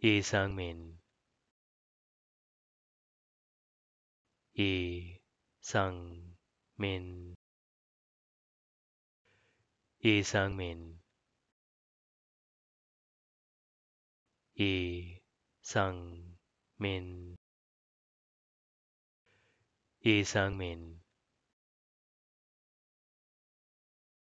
一生民，一生民，一生民，一生民，一生民。